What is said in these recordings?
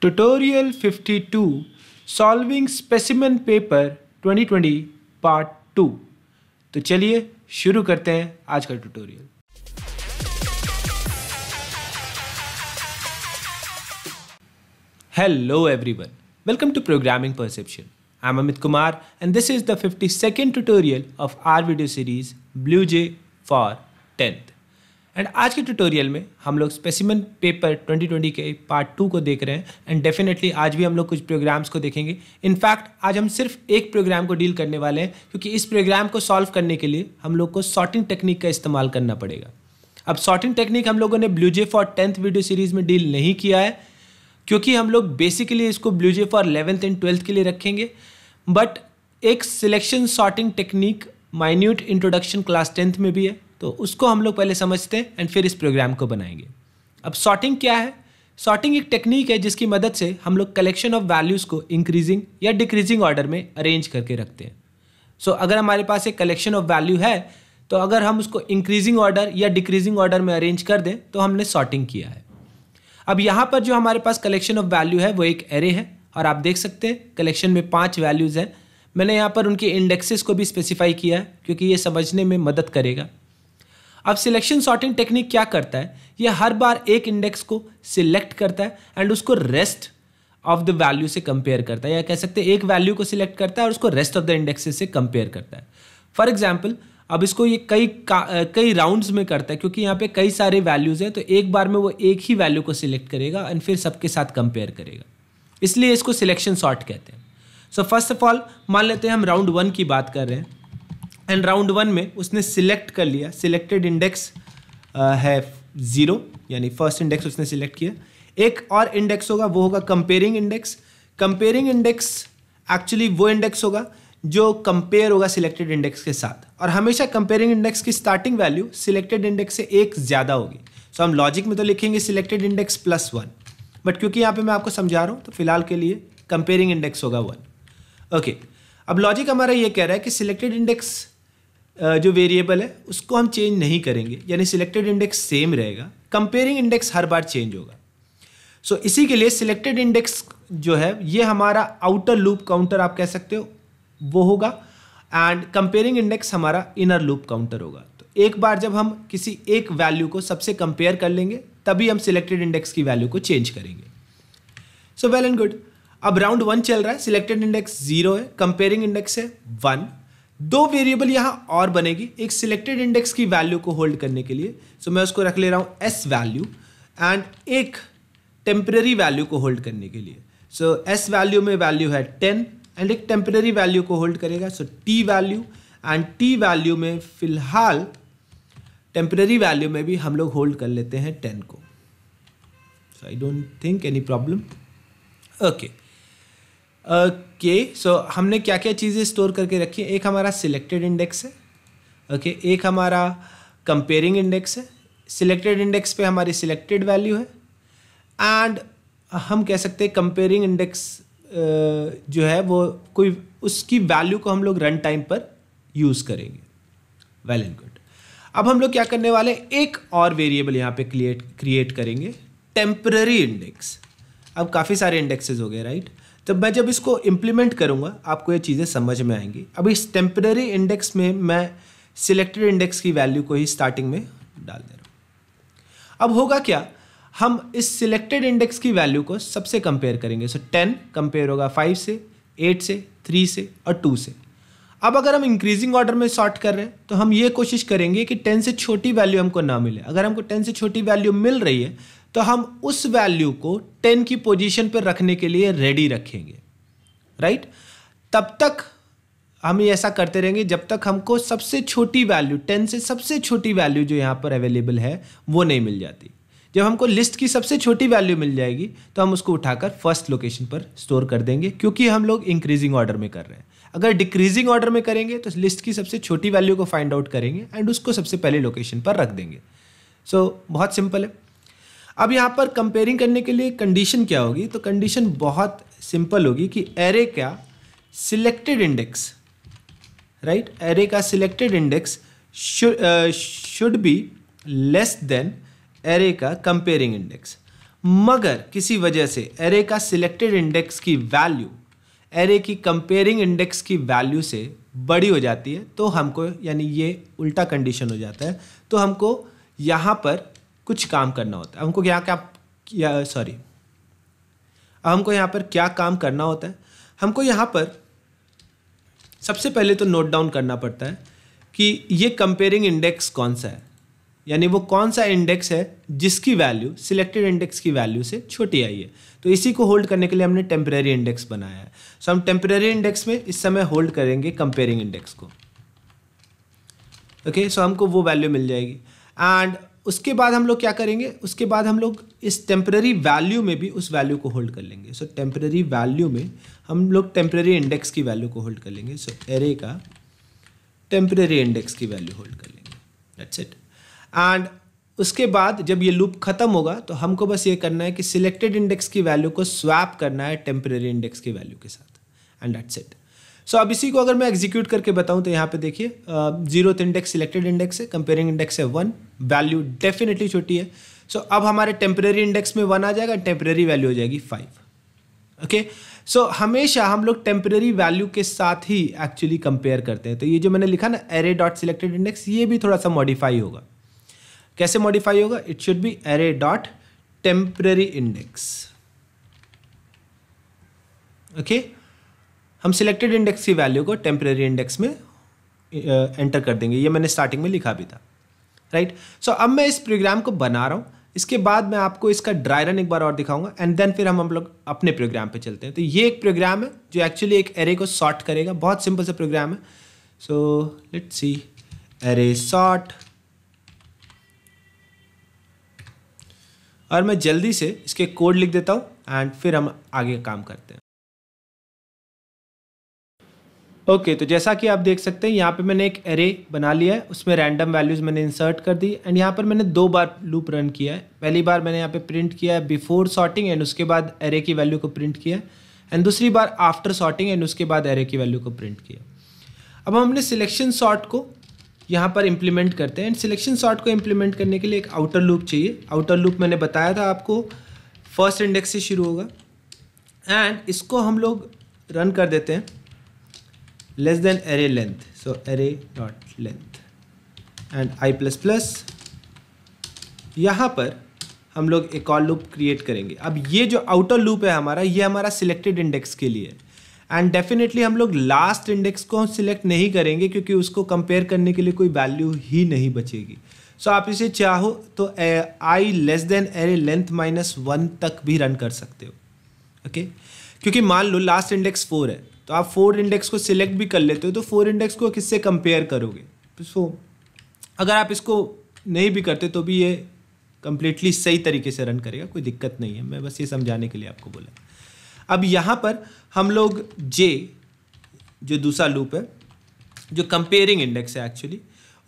Tutorial 52 Solving Specimen Paper 2020 Part 2 तो चलिए शुरू करते हैं आज का tutorial hello everyone welcome to programming perception I am Amit Kumar and this is the fifty second tutorial of our video series BlueJ for tenth and आज के tutorial में हम लोग स्पेसिमन पेपर 2020 के पार्ट टू को देख रहे हैं एंड डेफिनेटली आज भी हम लोग कुछ प्रोग्राम्स को देखेंगे इनफैक्ट आज हम सिर्फ एक प्रोग्राम को डील करने वाले हैं क्योंकि इस प्रोग्राम को सॉल्व करने के लिए हम लोग को सॉर्टिंग टेक्निक का इस्तेमाल करना पड़ेगा अब सॉर्टिंग टेक्निक हम लोगों ने BlueJ for tenth video series में डील नहीं किया है क्योंकि हम लोग बेसिकली इसको BlueJ for eleventh and twelfth के लिए रखेंगे बट एक selection sorting technique minute introduction class tenth में भी है तो उसको हम लोग पहले समझते हैं एंड फिर इस प्रोग्राम को बनाएंगे अब सॉर्टिंग क्या है सॉर्टिंग एक टेक्निक है जिसकी मदद से हम लोग कलेक्शन ऑफ वैल्यूज़ को इंक्रीजिंग या डिक्रीजिंग ऑर्डर में अरेंज करके रखते हैं सो so, अगर हमारे पास एक कलेक्शन ऑफ वैल्यू है तो अगर हम उसको इंक्रीजिंग ऑर्डर या डिक्रीजिंग ऑर्डर में अरेंज कर दें तो हमने सॉर्टिंग किया है अब यहाँ पर जो हमारे पास कलेक्शन ऑफ वैल्यू है वो एक एरे है और आप देख सकते हैं कलेक्शन में पाँच वैल्यूज़ हैं मैंने यहाँ पर उनके इंडेक्सेस को भी स्पेसिफाई किया है क्योंकि ये समझने में मदद करेगा अब सिलेक्शन सॉर्टिंग टेक्निक क्या करता है ये हर बार एक इंडेक्स को सिलेक्ट करता है एंड उसको रेस्ट ऑफ द वैल्यू से कंपेयर करता है या कह सकते हैं एक वैल्यू को सिलेक्ट करता है और उसको रेस्ट ऑफ द इंडेक्स से कंपेयर करता है फॉर एग्जाम्पल अब इसको ये कई कई राउंड्स में करता है क्योंकि यहाँ पे कई सारे वैल्यूज़ हैं तो एक बार में वो एक ही वैल्यू को सिलेक्ट करेगा एंड फिर सबके साथ कंपेयर करेगा इसलिए इसको सिलेक्शन सॉर्ट कहते हैं सो फर्स्ट ऑफ ऑल मान लेते हैं हम राउंड वन की बात कर रहे हैं एंड राउंड वन में उसने सिलेक्ट कर लिया सिलेक्टेड इंडेक्स uh, है ज़ीरो यानी फर्स्ट इंडेक्स उसने सिलेक्ट किया एक और इंडेक्स होगा वो होगा comparing index comparing index actually वो इंडेक्स होगा जो कंपेयर होगा सिलेक्टेड इंडेक्स के साथ और हमेशा कंपेयरिंग इंडेक्स की स्टार्टिंग वैल्यू सिलेक्टेड इंडेक्स से एक ज़्यादा होगी सो so, हम लॉजिक में तो लिखेंगे selected index plus one but क्योंकि यहाँ पे मैं आपको समझा रहा हूँ तो फिलहाल के लिए कंपेयरिंग इंडेक्स होगा वन ओके okay, अब लॉजिक हमारा ये कह रहा है कि सिलेक्टेड इंडेक्स जो वेरिएबल है उसको हम चेंज नहीं करेंगे यानी सिलेक्टेड इंडेक्स सेम रहेगा कंपेयरिंग इंडेक्स हर बार चेंज होगा सो so, इसी के लिए सिलेक्टेड इंडेक्स जो है ये हमारा आउटर लूप काउंटर आप कह सकते हो वो होगा एंड कंपेयरिंग इंडेक्स हमारा इनर लूप काउंटर होगा तो एक बार जब हम किसी एक वैल्यू को सबसे कंपेयर कर लेंगे तभी हम सिलेक्टेड इंडेक्स की वैल्यू को चेंज करेंगे सो वेल एंड गुड अब राउंड वन चल रहा है सिलेक्टेड इंडेक्स जीरो है कंपेयरिंग इंडेक्स है वन दो वेरिएबल यहां और बनेगी एक सिलेक्टेड इंडेक्स की वैल्यू को होल्ड करने के लिए सो so मैं उसको रख ले रहा हूं एस वैल्यू एंड एक टेम्प्रेरी वैल्यू को होल्ड करने के लिए सो एस वैल्यू में वैल्यू है टेन एंड एक टेम्प्रेरी वैल्यू को होल्ड करेगा so T value and T value में फिलहाल टेम्प्रेरी वैल्यू में भी हम लोग होल्ड कर लेते हैं टेन को so I don't think any problem okay okay so हमने क्या क्या चीज़ें स्टोर करके रखी एक हमारा सिलेक्टेड इंडेक्स है ओके okay, एक हमारा कंपेयरिंग इंडेक्स है सिलेक्टेड इंडेक्स पे हमारी सिलेक्टेड वैल्यू है एंड हम कह सकते हैं कंपेयरिंग इंडेक्स जो है वो कोई उसकी वैल्यू को हम लोग रन टाइम पर यूज़ करेंगे वेल एंड गुड अब हम लोग क्या करने वाले एक और वेरिएबल यहाँ पे क्रिएट क्रिएट करेंगे टेम्प्ररी इंडेक्स अब काफ़ी सारे इंडेक्सेस हो गए राइट right? तब तो मैं जब इसको इम्प्लीमेंट करूँगा आपको ये चीज़ें समझ में आएंगी अब इस टेम्पररी इंडेक्स में मैं सिलेक्टेड इंडेक्स की वैल्यू को ही स्टार्टिंग में डाल दे रहा हूँ अब होगा क्या हम इस सिलेक्टेड इंडेक्स की वैल्यू को सबसे कंपेयर करेंगे सो टेन कंपेयर होगा फाइव से एट से थ्री से और टू से अब अगर हम इंक्रीजिंग ऑर्डर में सॉर्ट कर रहे हैं तो हम ये कोशिश करेंगे कि टेन से छोटी वैल्यू हमको ना मिले अगर हमको टेन से छोटी वैल्यू मिल रही है तो हम उस वैल्यू को टेन की पोजीशन पर रखने के लिए रेडी रखेंगे राइट right? तब तक हम ये ऐसा करते रहेंगे जब तक हमको सबसे छोटी वैल्यू टेन से सबसे छोटी वैल्यू जो यहाँ पर अवेलेबल है वो नहीं मिल जाती जब हमको लिस्ट की सबसे छोटी वैल्यू मिल जाएगी तो हम उसको उठाकर फर्स्ट लोकेशन पर स्टोर कर देंगे क्योंकि हम लोग इंक्रीजिंग ऑर्डर में कर रहे हैं अगर डिक्रीजिंग ऑर्डर में करेंगे तो लिस्ट की सबसे छोटी वैल्यू को फाइंड आउट करेंगे एंड उसको सबसे पहले लोकेशन पर रख देंगे सो so, बहुत सिंपल है अब यहाँ पर कंपेयरिंग करने के लिए कंडीशन क्या होगी तो कंडीशन बहुत सिंपल होगी कि एरे का सिलेक्टेड इंडेक्स राइट एरे का selected index should be less than array का कंपेयरिंग इंडेक्स मगर किसी वजह से एरे का सिलेक्टेड इंडेक्स की वैल्यू एरे की कंपेयरिंग इंडेक्स की वैल्यू से बड़ी हो जाती है तो हमको यानी ये उल्टा कंडीशन हो जाता है तो हमको यहाँ पर कुछ काम करना होता है हमको यहाँ क्या सॉरी अब हमको यहाँ पर क्या काम करना होता है हमको यहाँ पर सबसे पहले तो नोट डाउन करना पड़ता है कि ये कंपेयरिंग इंडेक्स कौन सा है यानी वो कौन सा इंडेक्स है जिसकी वैल्यू सिलेक्टेड इंडेक्स की वैल्यू से छोटी आई है तो इसी को होल्ड करने के लिए हमने टेम्प्रेरी इंडेक्स बनाया है सो हम टेम्प्रेरी इंडेक्स में इस समय होल्ड करेंगे कंपेयरिंग इंडेक्स को ओके okay, सो so हमको वो वैल्यू मिल जाएगी एंड उसके बाद हम लोग क्या करेंगे उसके बाद हम लोग इस टेम्प्रेरी वैल्यू में भी उस वैल्यू को होल्ड कर लेंगे सो टेम्प्रेरी वैल्यू में हम लोग टेम्प्रेरी इंडेक्स की वैल्यू को होल्ड कर लेंगे सो so, एरे का टेम्प्रेरी इंडेक्स की वैल्यू होल्ड कर लेंगे दैट्स इट एंड उसके बाद जब ये लूप खत्म होगा तो हमको बस ये करना है कि सिलेक्टेड इंडेक्स की वैल्यू को स्वैप करना है टेम्प्रेरी इंडेक्स की वैल्यू के साथ and that's it so so, अब इसी को अगर मैं एग्जीक्यूट करके बताऊं तो यहाँ पे देखिए जीरो इंडेक्स सिलेक्टेड इंडेक्स है कंपेयरिंग इंडेक्स है वन वैल्यू डेफिनेटली छोटी है सो so, अब हमारे टेम्प्रेरी इंडेक्स में वन आ जाएगा टेम्प्रेरी वैल्यू हो जाएगी फाइव ओके सो हमेशा हम लोग टेम्प्रेरी वैल्यू के साथ ही एक्चुअली कंपेयर करते हैं तो ये जो मैंने लिखा ना एरे डॉट सिलेक्टेड इंडेक्स ये भी थोड़ा सा मॉडिफाई होगा कैसे मॉडिफाई होगा it should be array dot temporary index okay हम सिलेक्टेड इंडेक्स की वैल्यू को टेम्प्रेरी इंडेक्स में एंटर कर देंगे ये मैंने स्टार्टिंग में लिखा भी था राइट right? सो so, अब मैं इस प्रोग्राम को बना रहा हूँ इसके बाद मैं आपको इसका ड्राई रन एक बार और दिखाऊंगा एंड देन फिर हम हम लोग अपने प्रोग्राम पे चलते हैं तो ये एक प्रोग्राम है जो एक्चुअली एक एरे को सॉर्ट करेगा बहुत सिंपल सा प्रोग्राम है so let's see array sort और मैं जल्दी से इसके कोड लिख देता हूँ एंड फिर हम आगे काम करते हैं ओके तो जैसा कि आप देख सकते हैं यहाँ पे मैंने एक एरे बना लिया है उसमें रैंडम वैल्यूज़ मैंने इंसर्ट कर दी एंड यहाँ पर मैंने दो बार लूप रन किया है पहली बार मैंने यहाँ पे प्रिंट किया है बिफोर सॉर्टिंग एंड उसके बाद एरे की वैल्यू को प्रिंट किया एंड दूसरी बार आफ्टर सॉर्टिंग एंड उसके बाद एरे की वैल्यू को प्रिंट किया अब हम अपने सिलेक्शन शॉर्ट को यहाँ पर इम्प्लीमेंट करते हैं एंड सिलेक्शन शॉर्ट को इम्प्लीमेंट करने के लिए एक आउटर लूप चाहिए आउटर लूप मैंने बताया था आपको फर्स्ट इंडेक्स से शुरू होगा एंड इसको हम लोग रन कर देते हैं less than array length so array dot length and i plus plus यहाँ पर हम लोग एक और लूप क्रिएट करेंगे अब ये जो आउटर लूप है हमारा ये हमारा सिलेक्टेड इंडेक्स के लिए एंड डेफिनेटली हम लोग लास्ट इंडेक्स को सिलेक्ट नहीं करेंगे क्योंकि उसको कंपेयर करने के लिए कोई वैल्यू ही नहीं बचेगी सो so, आप इसे चाहो तो I less than array length minus one तक भी रन कर सकते हो ओके okay? क्योंकि मान लो लास्ट इंडेक्स फोर है तो आप फोर इंडेक्स को सिलेक्ट भी कर लेते हो तो फोर इंडेक्स को किससे कंपेयर करोगे सो अगर आप इसको नहीं भी करते तो भी ये कम्प्लीटली सही तरीके से रन करेगा कोई दिक्कत नहीं है मैं बस ये समझाने के लिए आपको बोला अब यहाँ पर हम लोग जे जो दूसरा लूप है जो कंपेयरिंग इंडेक्स है एक्चुअली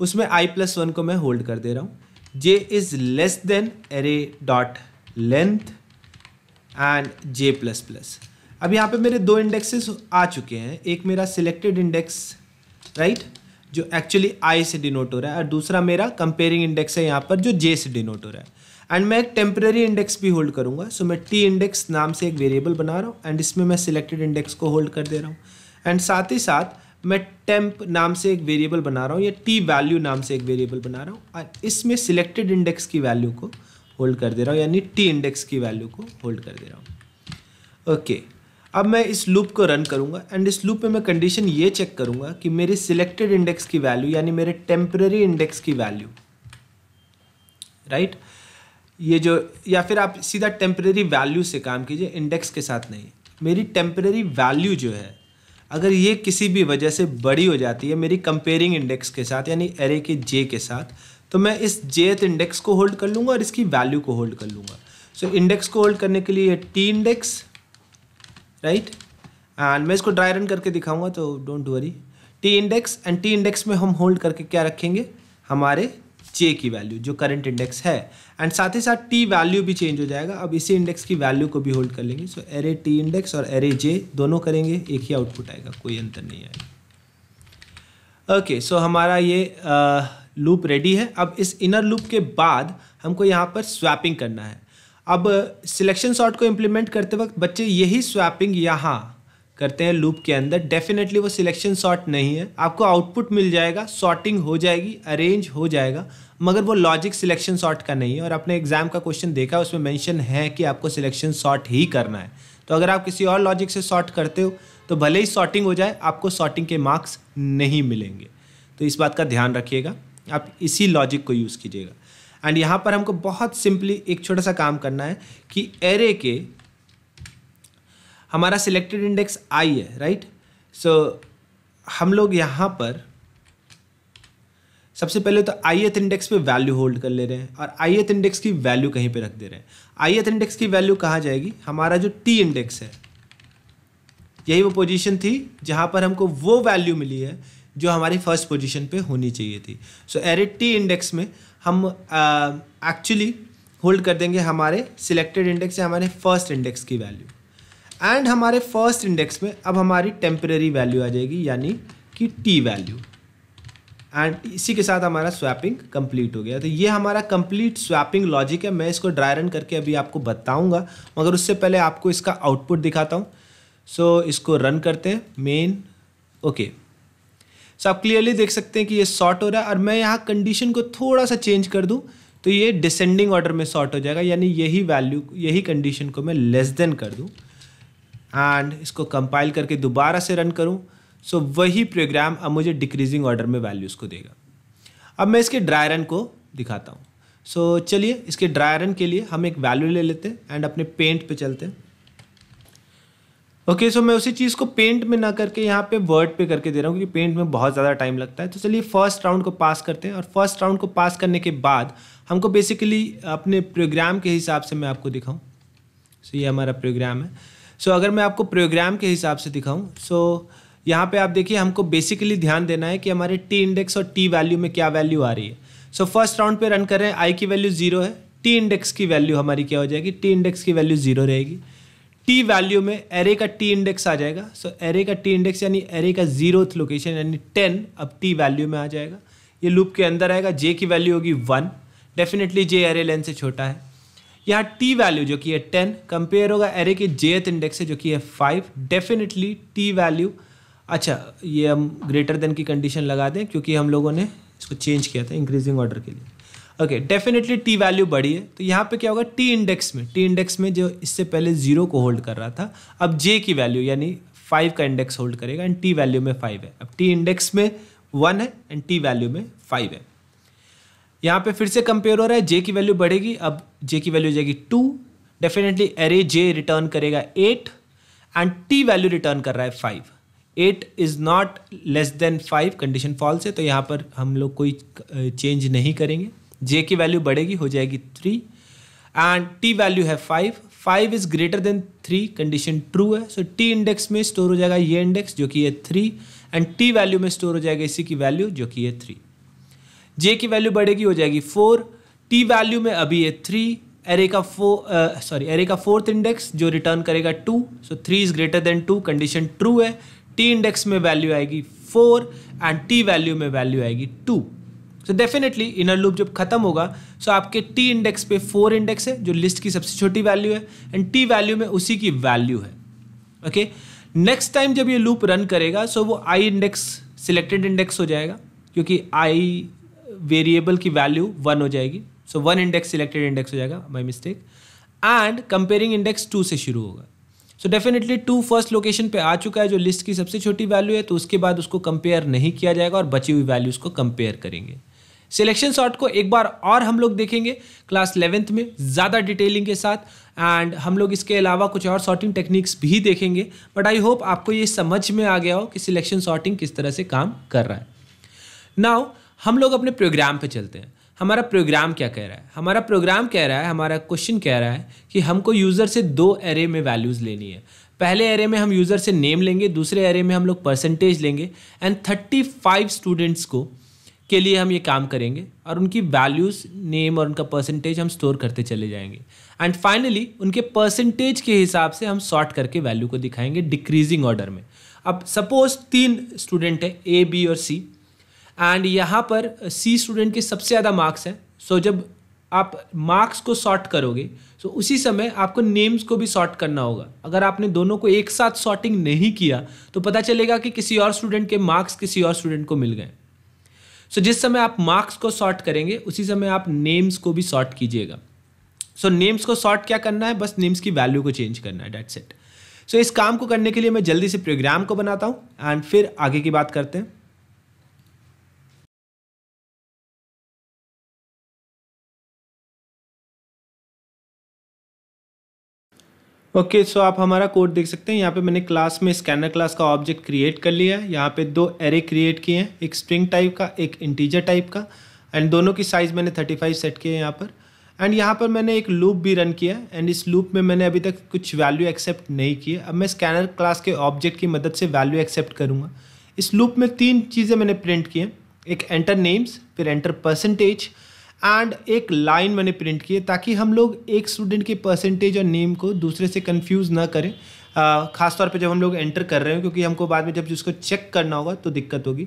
उसमें आई प्लस वन को मैं होल्ड कर दे रहा हूँ J is less than array dot length and J plus plus अब यहाँ पे मेरे दो इंडेक्सेस आ चुके हैं एक मेरा सिलेक्टेड इंडेक्स राइट जो एक्चुअली आई से डिनोट हो रहा है और दूसरा मेरा कंपेयरिंग इंडेक्स है यहाँ पर जो जे से डिनोट हो रहा है एंड मैं एक टेम्प्रेरी इंडेक्स भी होल्ड करूँगा सो मैं टी इंडेक्स नाम से एक वेरिएबल बना रहा हूँ एंड इसमें मैं सिलेक्टेड इंडेक्स को होल्ड कर दे रहा हूँ एंड साथ ही साथ मैं टेम्प नाम से एक वेरिएबल बना रहा हूँ या टी वैल्यू नाम से एक वेरिएबल बना रहा हूँ और इसमें सिलेक्टेड इंडेक्स की वैल्यू को होल्ड कर दे रहा हूँ यानी टी इंडेक्स की वैल्यू को होल्ड कर दे रहा हूँ ओके okay. अब मैं इस लूप को रन करूँगा एंड इस लूप में मैं कंडीशन ये चेक करूँगा कि मेरे सिलेक्टेड इंडेक्स की वैल्यू यानी मेरे टेम्प्रेरी इंडेक्स की वैल्यू राइट right? ये जो या फिर आप सीधा टेम्प्रेरी वैल्यू से काम कीजिए इंडेक्स के साथ नहीं मेरी टेम्प्रेरी वैल्यू जो है अगर ये किसी भी वजह से बड़ी हो जाती है मेरी कंपेयरिंग इंडेक्स के साथ यानी एरे के जे के साथ तो मैं इस जेथ इंडेक्स को होल्ड कर लूँगा और इसकी वैल्यू को होल्ड कर लूँगा सो so, इंडेक्स को होल्ड करने के लिए टी इंडेक्स राइट एंड मैं इसको ड्राई रन करके दिखाऊंगा तो don't worry T index and T index में हम होल्ड करके क्या रखेंगे हमारे जे की वैल्यू जो करंट इंडेक्स है एंड साथ ही साथ टी वैल्यू भी चेंज हो जाएगा अब इसी इंडेक्स की वैल्यू को भी होल्ड कर लेंगे सो एरे टी इंडेक्स और एरे जे दोनों करेंगे एक ही आउटपुट आएगा कोई अंतर नहीं आएगा ओके okay, सो so हमारा ये लूप uh, रेडी है अब इस इनर लूप के बाद हमको यहाँ पर स्वैपिंग करना है अब सिलेक्शन शॉर्ट को इम्प्लीमेंट करते वक्त बच्चे यही स्वैपिंग यहाँ करते हैं लूप के अंदर डेफिनेटली वो सिलेक्शन शॉर्ट नहीं है आपको आउटपुट मिल जाएगा शॉर्टिंग हो जाएगी अरेंज हो जाएगा मगर वो लॉजिक सिलेक्शन शॉर्ट का नहीं है और आपने एग्जाम का क्वेश्चन देखा उसमें मेंशन है कि आपको सिलेक्शन शॉर्ट ही करना है तो अगर आप किसी और लॉजिक से शॉर्ट करते हो तो भले ही शॉर्टिंग हो जाए आपको शॉर्टिंग के मार्क्स नहीं मिलेंगे तो इस बात का ध्यान रखिएगा आप इसी लॉजिक को यूज़ कीजिएगा एंड यहां पर हमको बहुत सिंपली एक छोटा सा काम करना है कि एरे के हमारा सिलेक्टेड इंडेक्स आई है राइट सो so, हम लोग यहां पर सबसे पहले तो आई एथ इंडेक्स पे वैल्यू होल्ड कर ले रहे हैं और आई एथ इंडेक्स की वैल्यू कहीं पे रख दे रहे हैं आई एथ इंडेक्स की वैल्यू कहाँ जाएगी हमारा जो टी इंडेक्स है यही वो पोजीशन थी जहां पर हमको वो वैल्यू मिली है जो हमारी फर्स्ट पोजीशन पे होनी चाहिए थी सो एरे टी इंडेक्स में हम एक्चुअली होल्ड कर देंगे हमारे सिलेक्टेड इंडेक्स या हमारे फर्स्ट इंडेक्स की वैल्यू एंड हमारे फर्स्ट इंडेक्स में अब हमारी टेम्परेरी वैल्यू आ जाएगी यानी कि टी वैल्यू एंड इसी के साथ हमारा स्वैपिंग कंप्लीट हो गया तो ये हमारा कंप्लीट स्वैपिंग लॉजिक है मैं इसको ड्राई रन करके अभी आपको बताऊंगा मगर उससे पहले आपको इसका आउटपुट दिखाता हूँ सो so, इसको रन करते हैं मेन ओके okay. सो आप क्लियरली देख सकते हैं कि ये शॉर्ट हो रहा है और मैं यहाँ कंडीशन को थोड़ा सा चेंज कर दूँ तो ये डिसेंडिंग ऑर्डर में शॉर्ट हो जाएगा यानी यही वैल्यू यही कंडीशन को मैं लेस देन कर दूँ एंड इसको कंपाइल करके दोबारा से रन करूँ सो so, वही प्रोग्राम अब मुझे डिक्रीजिंग ऑर्डर में वैल्यूज़ को देगा अब मैं इसके ड्राई रन को दिखाता हूँ सो so, चलिए इसके ड्राई रन के लिए हम एक वैल्यू ले लेते हैं एंड अपने पेंट पे चलते हैं ओके okay, सो so मैं उसी चीज़ को पेंट में ना करके यहाँ पे वर्ड पे करके दे रहा हूँ क्योंकि पेंट में बहुत ज़्यादा टाइम लगता है तो चलिए फर्स्ट राउंड को पास करते हैं और फर्स्ट राउंड को पास करने के बाद हमको बेसिकली अपने प्रोग्राम के हिसाब से मैं आपको दिखाऊँ सो so, ये हमारा प्रोग्राम है सो so, अगर मैं आपको प्रोग्राम के हिसाब से दिखाऊँ सो so, यहाँ पे आप देखिए हमको बेसिकली ध्यान देना है कि हमारे टी इंडेक्स और टी वैल्यू में क्या वैल्यू आ रही है सो फर्स्ट राउंड पे रन कर रहे हैं आई की वैल्यू जीरो है टी इंडेक्स की वैल्यू हमारी क्या हो जाएगी टी इंडेक्स की वैल्यू जीरो रहेगी टी वैल्यू में एरे का टी इंडेक्स आ जाएगा सो so, एरे का टी इंडेक्स यानी एरे का जीरो लोकेशन यानी टेन अब टी वैल्यू में आ जाएगा ये लूप के अंदर आएगा जे की वैल्यू होगी one definitely J array length से छोटा है यहाँ टी वैल्यू जो कि है टेन कंपेयर होगा एरे के जेथ इंडेक्स से जो कि है फाइव डेफिनेटली टी वैल्यू अच्छा ये हम ग्रेटर देन की कंडीशन लगा दें क्योंकि हम लोगों ने इसको चेंज किया था इंक्रीजिंग ऑर्डर के लिए ओके डेफिनेटली टी वैल्यू बढ़ी है तो यहाँ पे क्या होगा टी इंडेक्स में टी इंडेक्स में जो इससे पहले जीरो को होल्ड कर रहा था अब जे की वैल्यू यानी फाइव का इंडेक्स होल्ड करेगा एंड टी वैल्यू में फाइव है अब टी इंडेक्स में वन है एंड टी वैल्यू में फाइव है यहाँ पे फिर से कंपेयर हो रहा है जे की वैल्यू बढ़ेगी अब जे की वैल्यू जाएगी two definitely array J return करेगा eight and T value return कर रहा है five eight is not less than five condition false है तो यहाँ पर हम लोग कोई चेंज नहीं करेंगे जे की वैल्यू बढ़ेगी हो जाएगी थ्री एंड टी वैल्यू है five five is greater than three condition true है सो टी इंडेक्स में स्टोर हो जाएगा ये इंडेक्स जो कि है थ्री एंड टी वैल्यू में स्टोर हो जाएगा इसी की वैल्यू जो कि है थ्री जे की वैल्यू बढ़ेगी हो जाएगी फोर टी वैल्यू में अभी है थ्री एरे का फोर सॉरी एरे का फोर्थ इंडेक्स जो रिटर्न करेगा two so three is greater than two condition true है टी इंडेक्स में वैल्यू आएगी फोर एंड टी वैल्यू में वैल्यू आएगी two so definitely inner loop जब खत्म होगा सो so आपके टी इंडेक्स पे फोर इंडेक्स है जो लिस्ट की सबसे छोटी वैल्यू है एंड टी वैल्यू में उसी की वैल्यू है ओके नेक्स्ट टाइम जब ये लूप रन करेगा सो so वो आई इंडेक्स सिलेक्टेड इंडेक्स हो जाएगा क्योंकि आई वेरिएबल की वैल्यू वन हो जाएगी so one index selected index हो जाएगा my mistake and comparing index two से शुरू होगा so definitely two first location पे आ चुका है जो लिस्ट की सबसे छोटी वैल्यू है तो उसके बाद उसको कंपेयर नहीं किया जाएगा और बची हुई वैल्यूज़ को कंपेयर करेंगे सिलेक्शन शॉर्ट को एक बार और हम लोग देखेंगे क्लास इलेवेंथ में ज़्यादा डिटेलिंग के साथ एंड हम लोग इसके अलावा कुछ और शॉर्टिंग टेक्निक्स भी देखेंगे बट आई होप आपको ये समझ में आ गया हो कि सिलेक्शन शॉर्टिंग किस तरह से काम कर रहा है नाउ हम लोग अपने प्रोग्राम पे चलते हैं हमारा प्रोग्राम क्या कह रहा है हमारा प्रोग्राम कह रहा है हमारा क्वेश्चन कह रहा है कि हमको यूज़र से दो एरे में वैल्यूज़ लेनी है पहले एरे में हम यूज़र से नेम लेंगे दूसरे एरे में हम लोग परसेंटेज लेंगे एंड थर्टी फाइव स्टूडेंट्स को के लिए हम ये काम करेंगे और उनकी वैल्यूज़ नेम और उनका परसेंटेज हम स्टोर करते चले जाएंगे एंड फाइनली उनके परसेंटेज के हिसाब से हम सॉर्ट करके वैल्यू को दिखाएंगे डिक्रीजिंग ऑर्डर में अब सपोज तीन स्टूडेंट हैं ए बी और सी एंड यहाँ पर सी स्टूडेंट के सबसे ज़्यादा मार्क्स हैं सो so, जब आप मार्क्स को सॉर्ट करोगे तो so उसी समय आपको नेम्स को भी सॉर्ट करना होगा अगर आपने दोनों को एक साथ सॉर्टिंग नहीं किया तो पता चलेगा कि किसी और स्टूडेंट के मार्क्स किसी और स्टूडेंट को मिल गए सो so, जिस समय आप मार्क्स को सॉर्ट करेंगे उसी समय आप नेम्स को भी सॉर्ट कीजिएगा सो so, नेम्स को सॉर्ट क्या करना है बस नेम्स की वैल्यू को चेंज करना है डेट सेट सो इस काम को करने के लिए मैं जल्दी से प्रोग्राम को बनाता हूँ एंड फिर आगे की बात करते हैं ओके okay, सो so आप हमारा कोड देख सकते हैं यहाँ पे मैंने क्लास में स्कैनर क्लास का ऑब्जेक्ट क्रिएट कर लिया है यहाँ पे दो एरे क्रिएट किए हैं एक स्ट्रिंग टाइप का एक इंटीजर टाइप का एंड दोनों की साइज़ मैंने 35 सेट किए हैं यहाँ पर एंड यहाँ पर मैंने एक लूप भी रन किया है एंड इस लूप में मैंने अभी तक कुछ वैल्यू एक्सेप्ट नहीं किया अब मैं स्कैनर क्लास के ऑब्जेक्ट की मदद से वैल्यू एक्सेप्ट करूँगा इस लूप में तीन चीज़ें मैंने प्रिंट किए हैं एक एंटर नेम्स फिर एंटर परसेंटेज एंड एक लाइन मैंने प्रिंट किए ताकि हम लोग एक स्टूडेंट के परसेंटेज और नेम को दूसरे से कंफ्यूज ना करें ख़ासतौर पे जब हम लोग एंटर कर रहे हैं क्योंकि हमको बाद में जब जिसको चेक करना होगा तो दिक्कत होगी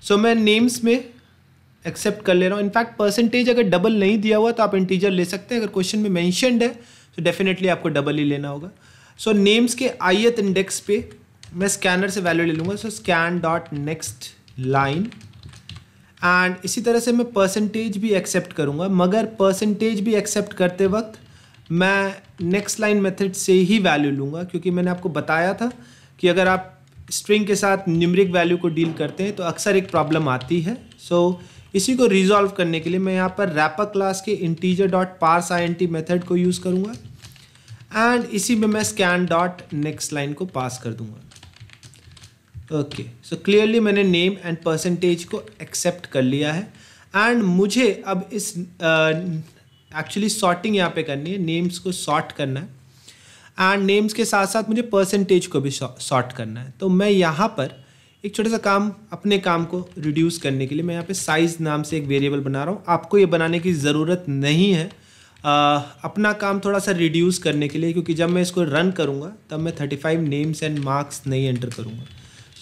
सो so, मैं नेम्स में एक्सेप्ट कर ले रहा हूँ इनफैक्ट परसेंटेज अगर डबल नहीं दिया हुआ तो आप इंटीजर ले सकते हैं अगर क्वेश्चन में मैंशनड है तो डेफिनेटली आपको डबल ही लेना होगा सो so, नेम्स के आईएथ इंडेक्स पे मैं स्कैनर से वैल्यू ले लूँगा so scan dot next line and इसी तरह से मैं परसेंटेज भी एक्सेप्ट करूँगा मगर परसेंटेज भी एक्सेप्ट करते वक्त मैं नेक्स्ट लाइन मेथड से ही वैल्यू लूँगा क्योंकि मैंने आपको बताया था कि अगर आप स्ट्रिंग के साथ न्यूमरिक वैल्यू को डील करते हैं तो अक्सर एक प्रॉब्लम आती है सो so, इसी को रिजॉल्व करने के लिए मैं यहाँ पर रैपर क्लास के integer dot parse I N T method को यूज़ करूँगा एंड इसी में मैं स्कैन डॉट नेक्स्ट लाइन को पास कर दूँगा ओके सो क्लियरली मैंने नेम एंड परसेंटेज को एक्सेप्ट कर लिया है एंड मुझे अब इस एक्चुअली uh, सॉर्टिंग यहाँ पे करनी है नेम्स को सॉर्ट करना है एंड नेम्स के साथ साथ मुझे परसेंटेज को भी सॉर्ट करना है तो मैं यहाँ पर एक छोटा सा काम अपने काम को रिड्यूस करने के लिए मैं यहाँ पे साइज़ नाम से एक वेरिएबल बना रहा हूँ आपको ये बनाने की ज़रूरत नहीं है आ, uh, अपना काम थोड़ा सा रिड्यूस करने के लिए क्योंकि जब मैं इसको रन करूँगा तब मैं 35 नेम्स एंड मार्क्स नहीं एंटर करूँगा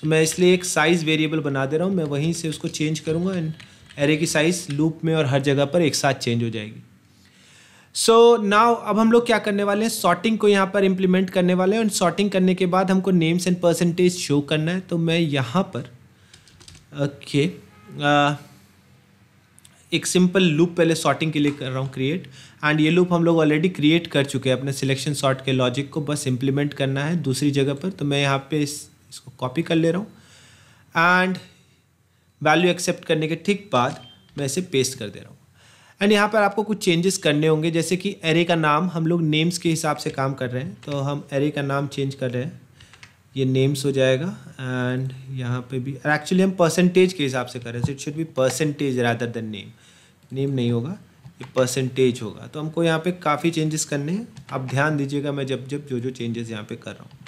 सो तो मैं इसलिए एक साइज़ वेरिएबल बना दे रहा हूँ मैं वहीं से उसको चेंज करूँगा एंड एरे की साइज़ लूप में और हर जगह पर एक साथ चेंज हो जाएगी सो so, नाव अब हम लोग क्या करने वाले हैं सॉर्टिंग को यहाँ पर इम्प्लीमेंट करने वाले हैं और सॉर्टिंग करने के बाद हमको नेम्स एंड परसेंटेज शो करना है तो मैं यहाँ पर ओके okay, एक सिंपल लूप पहले सॉर्टिंग के लिए कर रहा हूँ क्रिएट एंड ये लूप हम लोग ऑलरेडी क्रिएट कर चुके हैं अपने सिलेक्शन सॉर्ट के लॉजिक को बस इम्प्लीमेंट करना है दूसरी जगह पर तो मैं यहाँ पे इस इसको कॉपी कर ले रहा हूँ एंड वैल्यू एक्सेप्ट करने के ठीक बाद मैं इसे पेस्ट कर दे रहा हूँ एंड यहाँ पर आपको कुछ चेंजेस करने होंगे जैसे कि एरे का नाम हम लोग नेम्स के हिसाब से काम कर रहे हैं तो हम एरे का नाम चेंज कर रहे हैं ये नेम्स हो जाएगा एंड यहाँ पे भी एक्चुअली हम परसेंटेज के हिसाब से कर रहे हैं it should be percentage rather than name name नहीं होगा ये परसेंटेज होगा तो हमको यहाँ पे काफ़ी चेंजेस करने हैं आप ध्यान दीजिएगा मैं जब जब जो जो चेंजेस यहाँ पे कर रहा हूँ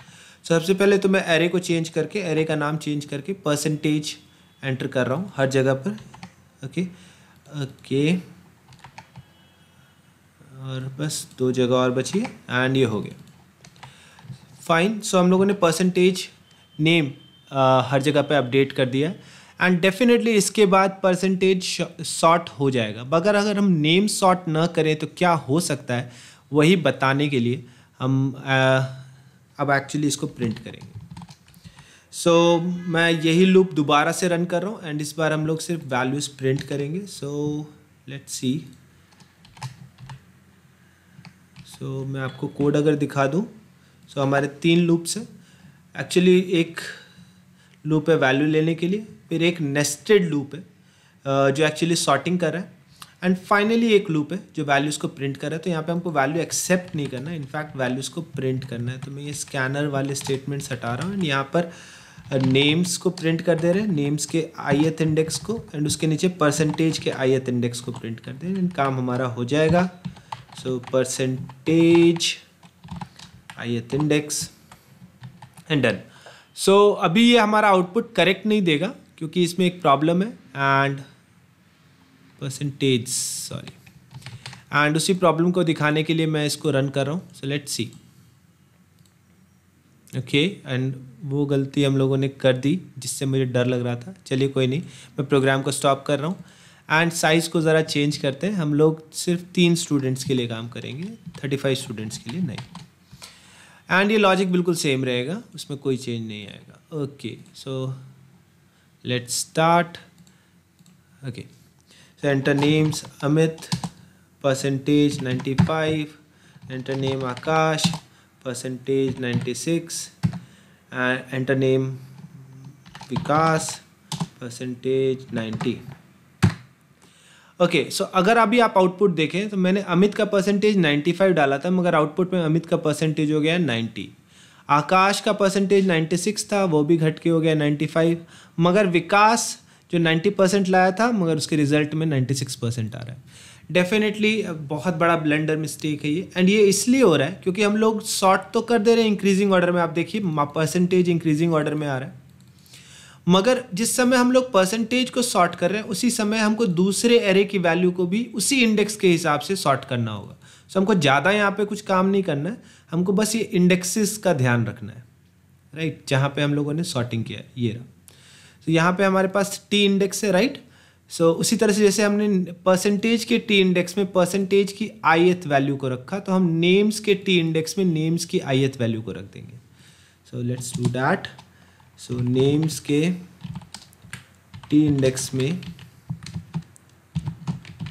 सबसे पहले तो मैं एरे को चेंज करके एरे का नाम चेंज करके परसेंटेज एंटर कर रहा हूँ हर जगह पर ओके ओके और बस दो जगह और बची है एंड ये हो गया फाइन सो हम लोगों ने परसेंटेज नेम हर जगह पे अपडेट कर दिया एंड डेफिनेटली इसके बाद परसेंटेज शॉर्ट हो जाएगा मगर अगर हम नेम शॉर्ट ना करें तो क्या हो सकता है वही बताने के लिए हम अब एक्चुअली इसको प्रिंट करेंगे सो so, मैं यही लूप दोबारा से रन कर रहा हूँ एंड इस बार हम लोग सिर्फ वैल्यूज़ प्रिंट करेंगे सो लेट सी सो मैं आपको कोड अगर दिखा दूँ सो so, हमारे तीन लूप्स हैं एक्चुअली एक लूप है वैल्यू लेने के लिए फिर एक नेस्टेड लूप है जो एक्चुअली सॉर्टिंग कर रहा है एंड फाइनली एक लूप है जो वैल्यूज़ को प्रिंट कर रहा है तो यहाँ पे हमको वैल्यू एक्सेप्ट नहीं करना है इनफैक्ट वैल्यूज़ को प्रिंट करना है तो मैं ये स्कैनर वाले स्टेटमेंट्स हटा रहा हूँ एंड यहाँ पर नेम्स uh, को प्रिंट कर दे रहे हैं नेम्स के आई इंडेक्स को एंड उसके नीचे परसेंटेज के आई इंडेक्स को प्रिंट कर दे रहे हैं काम हमारा हो जाएगा so percentage I index and done so अभी ये हमारा आउटपुट करेक्ट नहीं देगा क्योंकि इसमें एक प्रॉब्लम है एंड परसेंटेज सॉरी एंड उसी प्रॉब्लम को दिखाने के लिए मैं इसको रन कर रहा हूँ so let see okay and वो गलती हम लोगों ने कर दी जिससे मुझे डर लग रहा था चलिए कोई नहीं मैं प्रोग्राम को स्टॉप कर रहा हूँ एंड साइज़ को ज़रा चेंज करते हैं हम लोग सिर्फ तीन स्टूडेंट्स के लिए काम करेंगे थर्टी फाइव स्टूडेंट्स के लिए नहीं एंड ये लॉजिक बिल्कुल सेम रहेगा उसमें कोई चेंज नहीं आएगा okay so let's start okay enter names Amit percentage 95 enter name Akash percentage 96 and uh, enter name Vikas percentage 90 okay okay, so so अगर अभी आप आउटपुट देखें तो मैंने अमित का परसेंटेज 95 डाला था मगर आउटपुट में अमित का परसेंटेज हो गया 90 आकाश का परसेंटेज 96 था वो भी घट के हो गया 95 मगर विकास जो 90 परसेंट लाया था मगर उसके रिजल्ट में 96 परसेंट आ रहा है डेफिनेटली बहुत बड़ा ब्लेंडर मिस्टेक है ये एंड ये इसलिए हो रहा है क्योंकि हम लोग शॉर्ट तो कर दे रहे हैं इंक्रीजिंग ऑर्डर में आप देखिए परसेंटेज इंक्रीजिंग ऑर्डर में आ रहा है मगर जिस समय हम लोग परसेंटेज को शॉर्ट कर रहे हैं उसी समय हमको दूसरे एरे की वैल्यू को भी उसी इंडेक्स के हिसाब से शॉर्ट करना होगा सो हमको ज़्यादा यहाँ पे कुछ काम नहीं करना है हमको बस ये इंडेक्सेस का ध्यान रखना है राइट right? जहाँ पे हम लोगों ने शॉर्टिंग किया है ये रहा तो यहाँ पे हमारे पास टी इंडेक्स है राइट right? सो so, उसी तरह से जैसे हमने परसेंटेज के टी इंडेक्स में परसेंटेज की आई वैल्यू को रखा तो हम नेम्स के टी इंडेक्स में नेम्स की आई वैल्यू को रख देंगे so let's do that so names के टी इंडेक्स में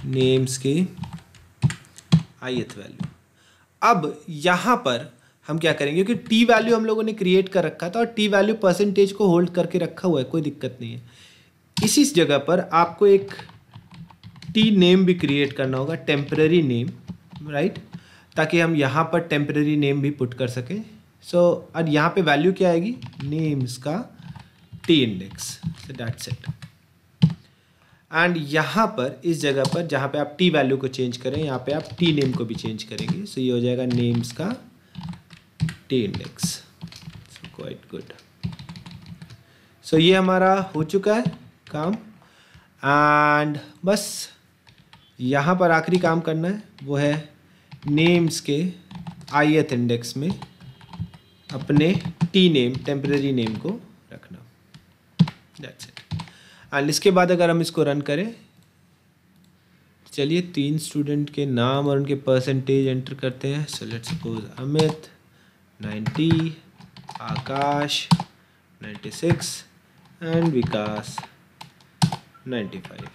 नेम्स की आई वैल्यू अब यहाँ पर हम क्या करेंगे क्योंकि टी वैल्यू हम लोगों ने क्रिएट कर रखा था और टी वैल्यू परसेंटेज को होल्ड करके रखा हुआ है कोई दिक्कत नहीं है इसी जगह पर आपको एक टी नेम भी क्रिएट करना होगा टेम्प्रेरी नेम राइट ताकि हम यहाँ पर टेम्प्रेरी नेम भी पुट कर सकें सो so, और यहाँ पे वैल्यू क्या आएगी नेम्स का T index so that set and यहाँ पर इस जगह पर जहाँ पे आप टी वैल्यू को चेंज करें यहाँ पे आप टी नेम को भी चेंज करेंगे सो so, ये हो जाएगा नेम्स का t-index so quite good so ये हमारा हो चुका है काम एंड बस यहाँ पर आखिरी काम करना है वो है नेम्स के ith इंडेक्स में अपने टी नेम टेम्प्रेरी नेम को रखना दैट्स इट एंड इसके बाद अगर हम इसको रन करें चलिए तीन स्टूडेंट के नाम और उनके परसेंटेज एंटर करते हैं so let's suppose Amit 90 Akash 96 and Vikas 95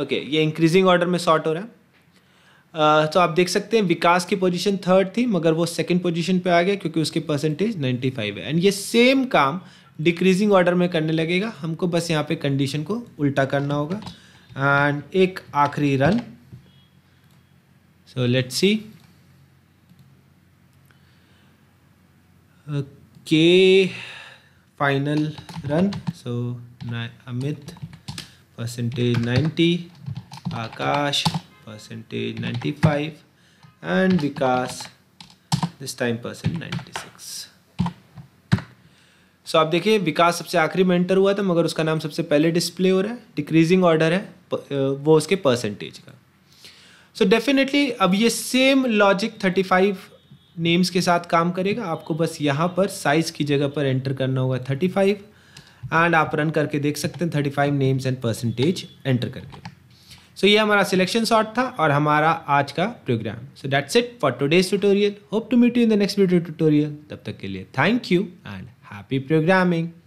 okay okay, ये इंक्रीजिंग ऑर्डर में सॉर्ट हो रहा है uh, तो आप देख सकते हैं विकास की पोजीशन थर्ड थी मगर वो सेकंड पोजीशन पे आ गया क्योंकि उसकी परसेंटेज 95 है एंड ये सेम काम डिक्रीजिंग ऑर्डर में करने लगेगा हमको बस यहाँ पे कंडीशन को उल्टा करना होगा एंड एक आखिरी run so let's see run so Amit percentage ninety Akash percentage ninety five and Vikas this time percent ninety six so आप देखिए विकास सबसे आखिरी में एंटर हुआ था मगर उसका नाम सबसे पहले डिस्प्ले हो रहा है डिक्रीजिंग ऑर्डर है वो उसके परसेंटेज का सो so, डेफिनेटली अब ये same logic thirty five names के साथ काम करेगा आपको बस यहाँ पर साइज़ की जगह पर एंटर करना होगा थर्टी फाइव एंड आप रन करके देख सकते हैं thirty five names and percentage enter करके सो so, ये हमारा सिलेक्शन शॉट था और हमारा आज का program so that's it for today's tutorial hope to meet you in the next video tutorial तब तक के लिए thank you and happy programming